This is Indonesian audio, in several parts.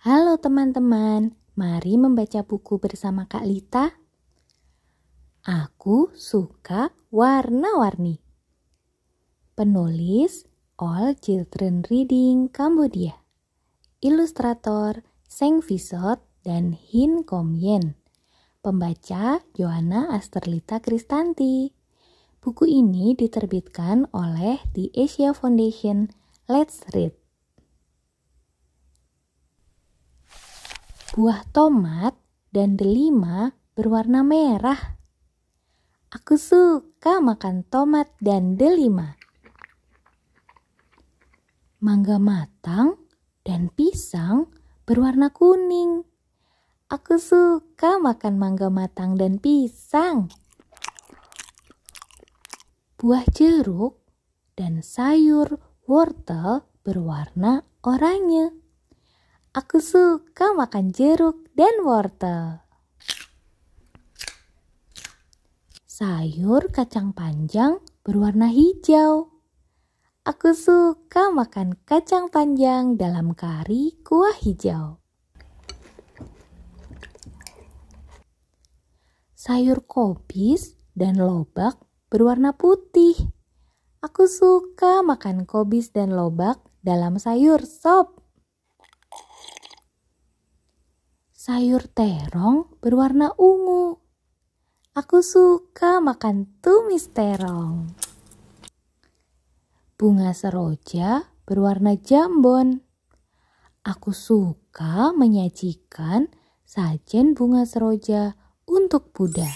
Halo teman-teman, mari membaca buku bersama Kak Lita. Aku suka warna-warni. Penulis All Children Reading Cambodia. Ilustrator Seng Visot dan Hin Yen, Pembaca Joanna Asterlita Kristanti. Buku ini diterbitkan oleh The Asia Foundation Let's Read. Buah tomat dan delima berwarna merah. Aku suka makan tomat dan delima. Mangga matang dan pisang berwarna kuning. Aku suka makan mangga matang dan pisang. Buah jeruk dan sayur wortel berwarna oranye. Aku suka makan jeruk dan wortel. Sayur kacang panjang berwarna hijau. Aku suka makan kacang panjang dalam kari kuah hijau. Sayur kobis dan lobak berwarna putih. Aku suka makan kobis dan lobak dalam sayur sop. sayur terong berwarna ungu. Aku suka makan tumis terong. Bunga seroja berwarna jambon. Aku suka menyajikan sajen bunga seroja untuk Buddha.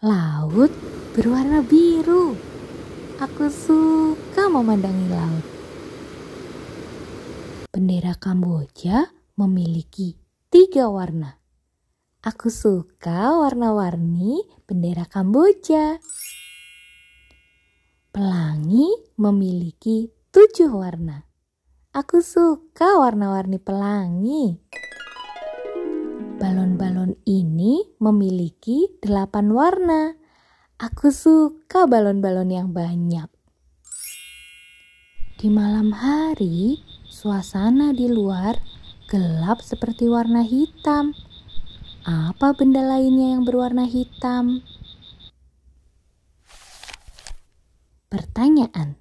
Laut berwarna biru. Aku suka memandangi laut. Bendera Kamboja memiliki tiga warna. Aku suka warna-warni bendera Kamboja. Pelangi memiliki tujuh warna. Aku suka warna-warni pelangi. Balon-balon ini memiliki delapan warna. Aku suka balon-balon yang banyak. Di malam hari, suasana di luar gelap seperti warna hitam. Apa benda lainnya yang berwarna hitam? Pertanyaan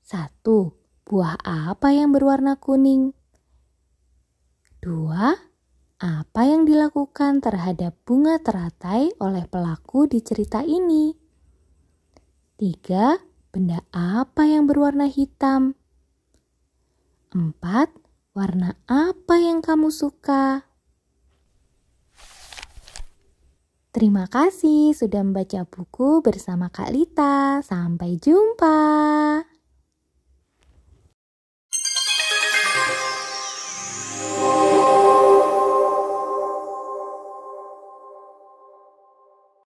satu, Buah apa yang berwarna kuning? dua, Apa yang dilakukan terhadap bunga teratai oleh pelaku di cerita ini? tiga, Benda apa yang berwarna hitam? empat. Warna apa yang kamu suka? Terima kasih sudah membaca buku bersama Kak Lita. Sampai jumpa.